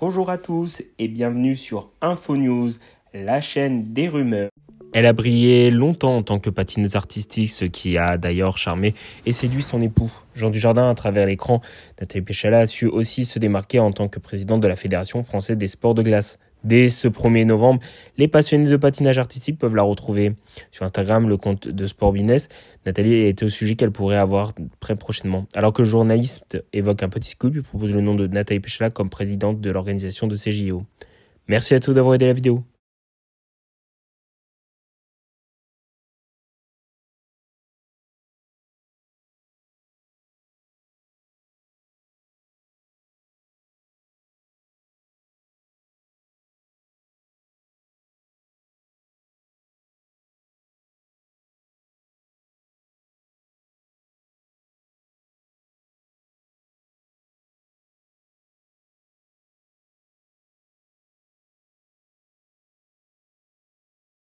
Bonjour à tous et bienvenue sur InfoNews, la chaîne des rumeurs. Elle a brillé longtemps en tant que patineuse artistique, ce qui a d'ailleurs charmé et séduit son époux. Jean Dujardin, à travers l'écran, Nathalie Péchala a su aussi se démarquer en tant que présidente de la Fédération française des sports de glace dès ce 1er novembre. Les passionnés de patinage artistique peuvent la retrouver sur Instagram, le compte de Sport Business. Nathalie est au sujet qu'elle pourrait avoir très prochainement. Alors que le journaliste évoque un petit scoop, il propose le nom de Nathalie Péchala comme présidente de l'organisation de CJO. Merci à tous d'avoir aidé la vidéo.